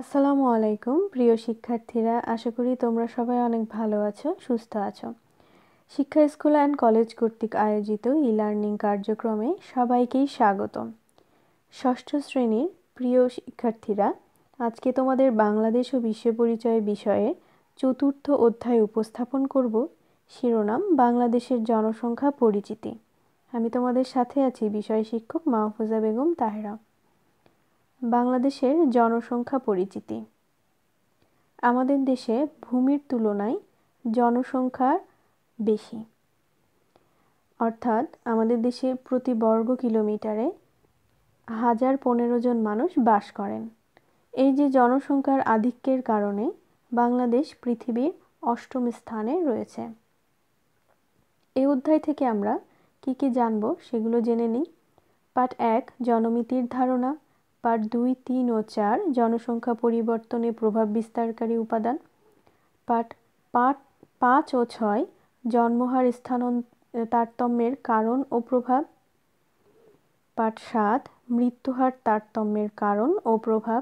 আসসালামু আলাইকুম প্রিয় শিক্ষার্থীরা আশা করি তোমরা সবাই অনেক ভালো আছো সুস্থ আছো শিক্ষা স্কুল অ্যান্ড কলেজ কর্তৃক আয়োজিত ই লার্নিং কার্যক্রমে সবাইকেই স্বাগত ষষ্ঠ শ্রেণীর প্রিয় শিক্ষার্থীরা আজকে তোমাদের বাংলাদেশ ও বিশ্ব পরিচয় বিষয়ে চতুর্থ অধ্যায় উপস্থাপন করব শিরোনাম বাংলাদেশের জনসংখ্যা পরিচিতি আমি তোমাদের সাথে আছি বিষয় শিক্ষক মাহফুজা বেগম তাহেরা বাংলাদেশের জনসংখ্যা পরিচিতি আমাদের দেশে ভূমির তুলনায় জনসংখ্যা বেশি অর্থাৎ আমাদের দেশে প্রতি বর্গ কিলোমিটারে হাজার পনেরো জন মানুষ বাস করেন এই যে জনসংখ্যার আধিক্যের কারণে বাংলাদেশ পৃথিবীর অষ্টম স্থানে রয়েছে এই অধ্যায় থেকে আমরা কি কি জানব সেগুলো জেনে নিই পার্ট এক জনমিতির ধারণা পার্ট দুই তিন ও চার জনসংখ্যা পরিবর্তনে প্রভাব বিস্তারকারী উপাদান পার্ট পাঠ পাঁচ ও ছয় জন্মহার স্থান তারতম্যের কারণ ও প্রভাব পাঠ সাত মৃত্যুহার তারতম্যের কারণ ও প্রভাব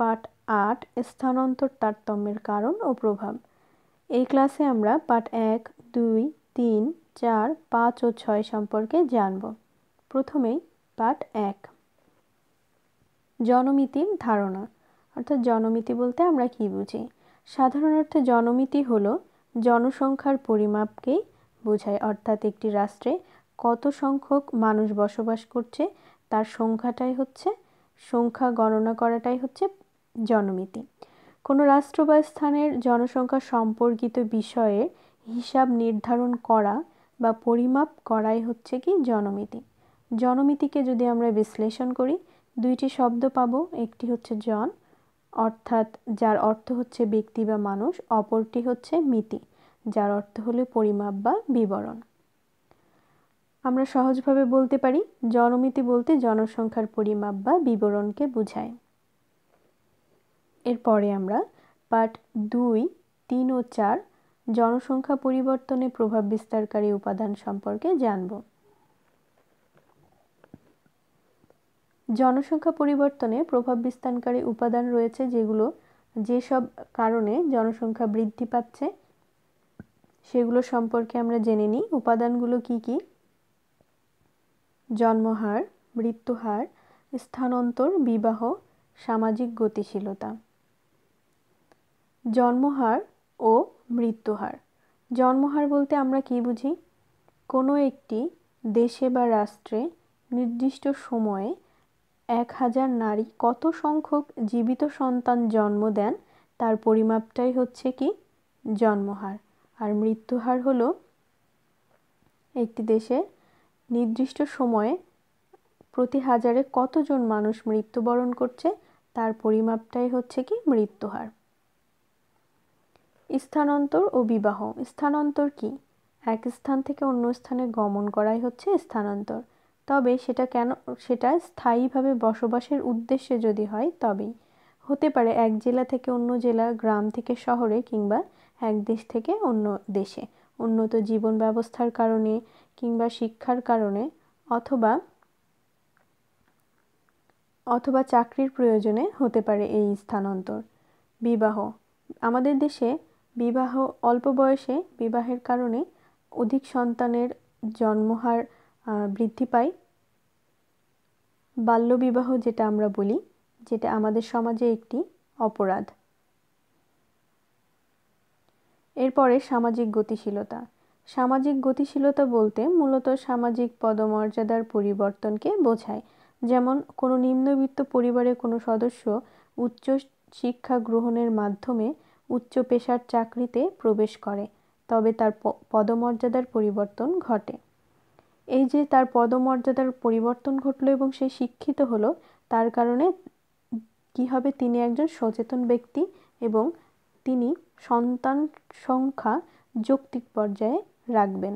পাঠ আট স্থানান্তর তারতম্যের কারণ ও প্রভাব এই ক্লাসে আমরা পাঠ এক দুই তিন চার পাঁচ ও ছয় সম্পর্কে জানব প্রথমেই পাঠ এক জনমিতির ধারণা অর্থাৎ জনমিতি বলতে আমরা কি বুঝি সাধারণ অর্থে জনমিতি হলো জনসংখ্যার পরিমাপকেই বোঝায় অর্থাৎ একটি রাষ্ট্রে কত সংখ্যক মানুষ বসবাস করছে তার সংখ্যাটাই হচ্ছে সংখ্যা গণনা করাটাই হচ্ছে জনমিতি কোনো রাষ্ট্র বা স্থানের জনসংখ্যা সম্পর্কিত বিষয়ে হিসাব নির্ধারণ করা বা পরিমাপ করাই হচ্ছে কি জনমিতি জনমিতিকে যদি আমরা বিশ্লেষণ করি দুইটি শব্দ পাব একটি হচ্ছে জন অর্থাৎ যার অর্থ হচ্ছে ব্যক্তি বা মানুষ অপরটি হচ্ছে মিতি যার অর্থ হলো পরিমাপ বা বিবরণ আমরা সহজভাবে বলতে পারি জনমিতি বলতে জনসংখ্যার পরিমাপ বা বিবরণকে বুঝায় এরপরে আমরা পার্ট দুই তিন ও চার জনসংখ্যা পরিবর্তনে প্রভাব বিস্তারকারী উপাদান সম্পর্কে জানবো জনসংখ্যা পরিবর্তনে প্রভাব বিস্তারকারী উপাদান রয়েছে যেগুলো যেসব কারণে জনসংখ্যা বৃদ্ধি পাচ্ছে সেগুলো সম্পর্কে আমরা জেনে নিই উপাদানগুলো কি কি জন্মহার মৃত্যুহার স্থানান্তর বিবাহ সামাজিক গতিশীলতা জন্মহার ও মৃত্যুহার জন্মহার বলতে আমরা কি বুঝি কোনো একটি দেশে বা রাষ্ট্রে নির্দিষ্ট সময়ে এক হাজার নারী কত সংখ্যক জীবিত সন্তান জন্ম দেন তার পরিমাপটাই হচ্ছে কি জন্মহার আর মৃত্যুহার হল একটি দেশে নির্দিষ্ট সময়ে প্রতি হাজারে কতজন মানুষ মৃত্যুবরণ করছে তার পরিমাপটাই হচ্ছে কি মৃত্যুহার স্থানান্তর ও বিবাহ স্থানান্তর কি এক স্থান থেকে অন্য স্থানে গমন করাই হচ্ছে স্থানান্তর তবে সেটা কেন সেটা স্থায়ীভাবে বসবাসের উদ্দেশ্যে যদি হয় তবেই হতে পারে এক জেলা থেকে অন্য জেলা গ্রাম থেকে শহরে কিংবা এক দেশ থেকে অন্য দেশে উন্নত জীবন ব্যবস্থার কারণে কিংবা শিক্ষার কারণে অথবা অথবা চাকরির প্রয়োজনে হতে পারে এই স্থানান্তর বিবাহ আমাদের দেশে বিবাহ অল্প বয়সে বিবাহের কারণে অধিক সন্তানের জন্মহার বৃদ্ধি পায় বাল্যবিবাহ যেটা আমরা বলি যেটা আমাদের সমাজে একটি অপরাধ এরপরে সামাজিক গতিশীলতা সামাজিক গতিশীলতা বলতে মূলত সামাজিক পদমর্যাদার পরিবর্তনকে বোঝায় যেমন কোনো নিম্নবিত্ত পরিবারের কোনো সদস্য উচ্চ শিক্ষা গ্রহণের মাধ্যমে উচ্চ পেশার চাকরিতে প্রবেশ করে তবে তার পদমর্যাদার পরিবর্তন ঘটে এই যে তার পদমর্যাদার পরিবর্তন ঘটলো এবং সে শিক্ষিত হলো তার কারণে কি হবে তিনি একজন সচেতন ব্যক্তি এবং তিনি সন্তান সংখ্যা যৌক্তিক পর্যায়ে রাখবেন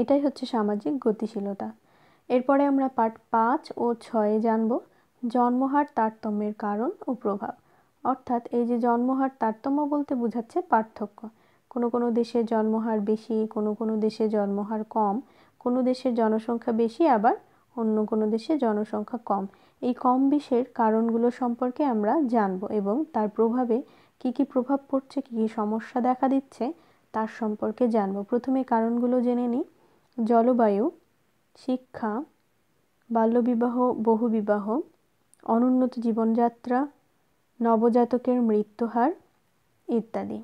এটাই হচ্ছে সামাজিক গতিশীলতা এরপরে আমরা পাঠ পাঁচ ও ছয়ে জানব জন্মহার তারতম্যের কারণ ও প্রভাব অর্থাৎ এই যে জন্মহার তারতম্য বলতে বোঝাচ্ছে পার্থক্য কোনো কোনো দেশে জন্মহার বেশি কোনো কোনো দেশে জন্মহার কম কোনো দেশের জনসংখ্যা বেশি আবার অন্য কোনো দেশে জনসংখ্যা কম এই কম বিশের কারণগুলো সম্পর্কে আমরা জানব এবং তার প্রভাবে কি কি প্রভাব পড়ছে কি কি সমস্যা দেখা দিচ্ছে তার সম্পর্কে জানব প্রথমে কারণগুলো জেনে নিই জলবায়ু শিক্ষা বাল্যবিবাহ বহুবিবাহ অনুন্নত জীবনযাত্রা নবজাতকের মৃত্যুহার ইত্যাদি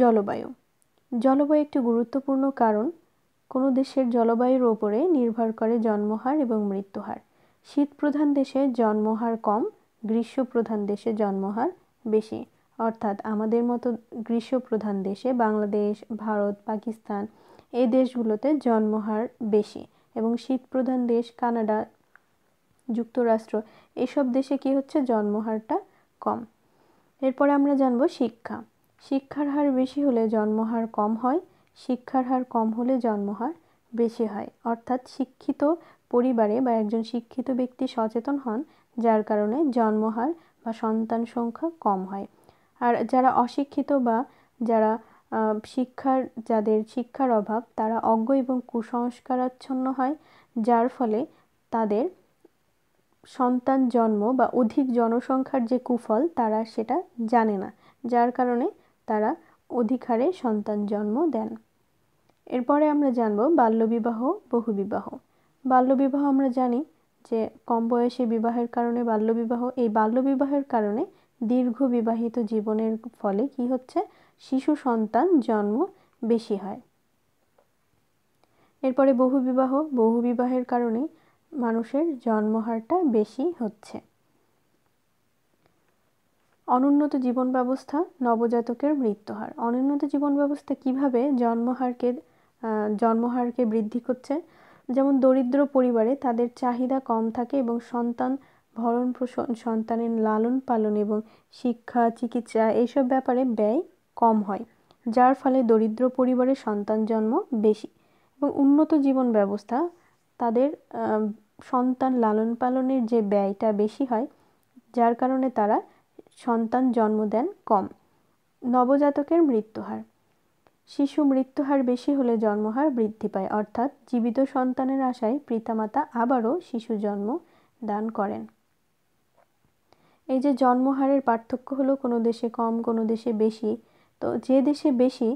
জলবায়ু জলবায়ু একটি গুরুত্বপূর্ণ কারণ কোনো দেশের জলবায়ুর ওপরে নির্ভর করে জন্মহার এবং মৃত্যুহার শীত প্রধান দেশে জন্মহার কম গ্রীষ্ম প্রধান দেশে জন্মহার বেশি অর্থাৎ আমাদের মতো গ্রীষ্ম প্রধান দেশে বাংলাদেশ ভারত পাকিস্তান এই দেশগুলোতে জন্মহার বেশি এবং শীত প্রধান দেশ কানাডা যুক্তরাষ্ট্র এসব দেশে কি হচ্ছে জন্মহারটা কম এরপরে আমরা জানবো শিক্ষা শিক্ষার হার বেশি হলে জন্মহার কম হয় শিক্ষার হার কম হলে জন্মহার বেশি হয় অর্থাৎ শিক্ষিত পরিবারে বা একজন শিক্ষিত ব্যক্তি সচেতন হন যার কারণে জন্মহার বা সন্তান সংখ্যা কম হয় আর যারা অশিক্ষিত বা যারা শিক্ষার যাদের শিক্ষার অভাব তারা অজ্ঞ এবং কুসংস্কারাচ্ছন্ন হয় যার ফলে তাদের সন্তান জন্ম বা অধিক জনসংখ্যার যে কুফল তারা সেটা জানে না যার কারণে তারা অধিকারে সন্তান জন্ম দেন এরপরে আমরা জানব বাল্যবিবাহ বহুবিবাহ বাল্যবিবাহ আমরা জানি যে কম বয়সে বিবাহের কারণে বাল্যবিবাহ এই বাল্যবিবাহের কারণে দীর্ঘ বিবাহিত জীবনের ফলে কি হচ্ছে শিশু সন্তান জন্ম বেশি হয় এরপরে বহুবিবাহ বহুবিবাহের কারণে মানুষের জন্মহারটা বেশি হচ্ছে অনুন্নত জীবন ব্যবস্থা নবজাতকের মৃত্যুহার অনুন্নত জীবন ব্যবস্থা কিভাবে জন্মহারকে জন্মহারকে বৃদ্ধি করছে যেমন দরিদ্র পরিবারে তাদের চাহিদা কম থাকে এবং সন্তান ভরণ পোষণ সন্তানের লালন পালন এবং শিক্ষা চিকিৎসা এইসব ব্যাপারে ব্যয় কম হয় যার ফলে দরিদ্র পরিবারে সন্তান জন্ম বেশি এবং উন্নত জীবন ব্যবস্থা তাদের সন্তান লালন পালনের যে ব্যয়টা বেশি হয় যার কারণে তারা সন্তান জন্ম দেন কম নবজাতকের মৃত্যুহার শিশু মৃত্যুহার বেশি হলে জন্মহার বৃদ্ধি পায় অর্থাৎ জীবিত সন্তানের আশায় পিতামাতা আবারও শিশু জন্ম দান করেন এই যে জন্মহারের পার্থক্য হলো কোনো দেশে কম কোনো দেশে বেশি তো যে দেশে বেশি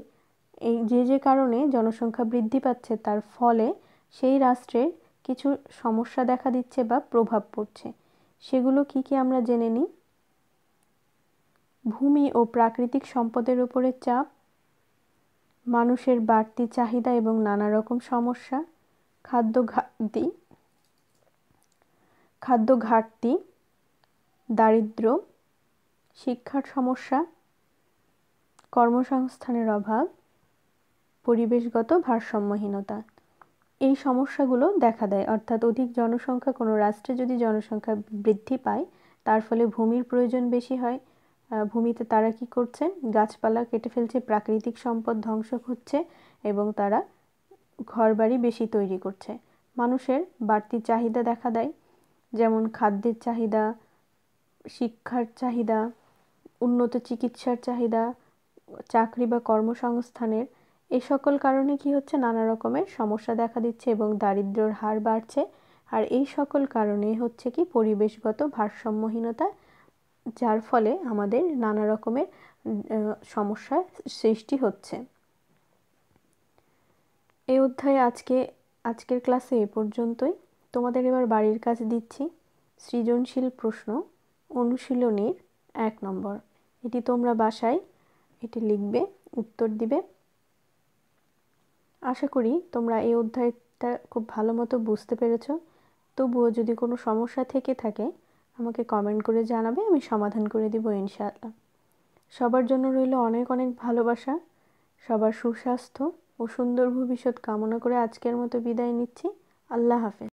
এই যে যে কারণে জনসংখ্যা বৃদ্ধি পাচ্ছে তার ফলে সেই রাষ্ট্রের কিছু সমস্যা দেখা দিচ্ছে বা প্রভাব পড়ছে সেগুলো কি কি আমরা জেনে নিই ভূমি ও প্রাকৃতিক সম্পদের উপরে চাপ মানুষের বাড়তি চাহিদা এবং নানা রকম সমস্যা খাদ্য ঘাটতি খাদ্য ঘাটতি দারিদ্র শিক্ষার সমস্যা কর্মসংস্থানের অভাব পরিবেশগত ভারসাম্যহীনতা এই সমস্যাগুলো দেখা দেয় অর্থাৎ অধিক জনসংখ্যা কোনো রাষ্ট্রে যদি জনসংখ্যা বৃদ্ধি পায় তার ফলে ভূমির প্রয়োজন বেশি হয় ভূমিতে তারা কি করছে গাছপালা কেটে ফেলছে প্রাকৃতিক সম্পদ ধ্বংস হচ্ছে এবং তারা ঘরবাড়ি বেশি তৈরি করছে মানুষের বাড়তি চাহিদা দেখা দেয় যেমন খাদ্যের চাহিদা শিক্ষার চাহিদা উন্নত চিকিৎসার চাহিদা চাকরি বা কর্মসংস্থানের এই সকল কারণে কি হচ্ছে নানা রকমের সমস্যা দেখা দিচ্ছে এবং দারিদ্রর হার বাড়ছে আর এই সকল কারণে হচ্ছে কি পরিবেশগত ভারসাম্যহীনতা যার ফলে আমাদের নানা রকমের সমস্যার সৃষ্টি হচ্ছে এই অধ্যায়ে আজকে আজকের ক্লাসে এ পর্যন্তই তোমাদের এবার বাড়ির কাজ দিচ্ছি সৃজনশীল প্রশ্ন অনুশীলনীর এক নম্বর এটি তোমরা বাসায় এটি লিখবে উত্তর দিবে আশা করি তোমরা এই অধ্যায়টা খুব ভালো মতো বুঝতে পেরেছ তবুও যদি কোনো সমস্যা থেকে থাকে আমাকে কমেন্ট করে জানাবে আমি সমাধান করে দেবো ইনশাআল্লাহ সবার জন্য রইল অনেক অনেক ভালোবাসা সবার সুস্বাস্থ্য ও সুন্দর ভবিষ্যৎ কামনা করে আজকের মতো বিদায় নিচ্ছি আল্লাহ হাফেজ